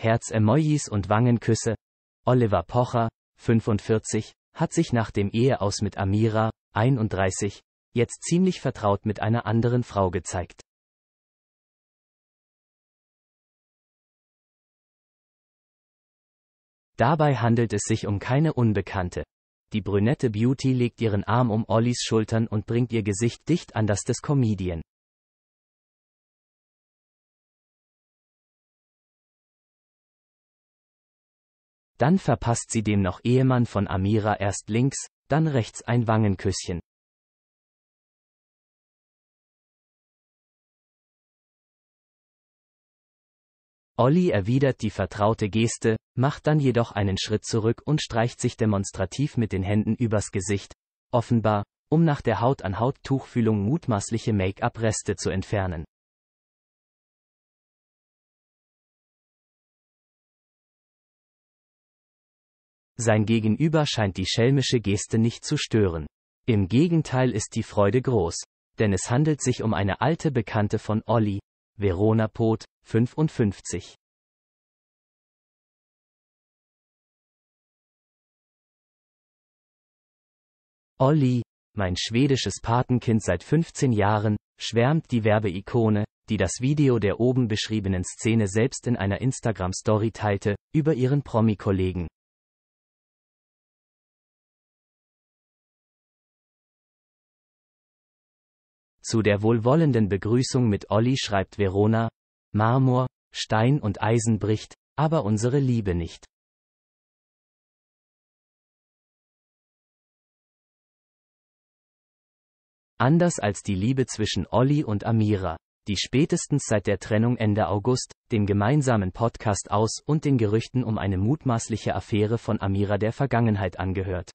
Herz-Emojis und Wangenküsse. Oliver Pocher, 45, hat sich nach dem Eheaus mit Amira, 31, jetzt ziemlich vertraut mit einer anderen Frau gezeigt. Dabei handelt es sich um keine Unbekannte. Die brünette Beauty legt ihren Arm um Ollies Schultern und bringt ihr Gesicht dicht an das des Comedian. Dann verpasst sie dem noch Ehemann von Amira erst links, dann rechts ein Wangenküsschen. Olli erwidert die vertraute Geste, macht dann jedoch einen Schritt zurück und streicht sich demonstrativ mit den Händen übers Gesicht, offenbar, um nach der Haut-an-Haut-Tuchfühlung mutmaßliche Make-up-Reste zu entfernen. Sein Gegenüber scheint die schelmische Geste nicht zu stören. Im Gegenteil ist die Freude groß, denn es handelt sich um eine alte Bekannte von Olli, Verona Pot, 55. Olli, mein schwedisches Patenkind seit 15 Jahren, schwärmt die Werbeikone, die das Video der oben beschriebenen Szene selbst in einer Instagram-Story teilte, über ihren Promi-Kollegen. Zu der wohlwollenden Begrüßung mit Olli schreibt Verona, Marmor, Stein und Eisen bricht, aber unsere Liebe nicht. Anders als die Liebe zwischen Olli und Amira, die spätestens seit der Trennung Ende August, dem gemeinsamen Podcast aus und den Gerüchten um eine mutmaßliche Affäre von Amira der Vergangenheit angehört.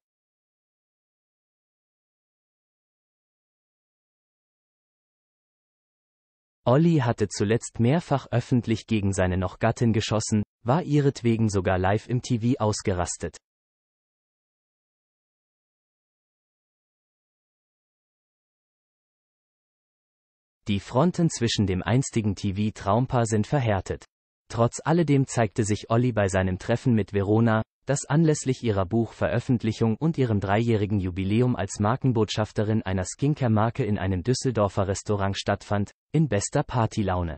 Olli hatte zuletzt mehrfach öffentlich gegen seine noch Gattin geschossen, war ihretwegen sogar live im TV ausgerastet. Die Fronten zwischen dem einstigen TV-Traumpaar sind verhärtet. Trotz alledem zeigte sich Olli bei seinem Treffen mit Verona, das anlässlich ihrer Buchveröffentlichung und ihrem dreijährigen Jubiläum als Markenbotschafterin einer Skincare-Marke in einem Düsseldorfer Restaurant stattfand, in bester Partylaune.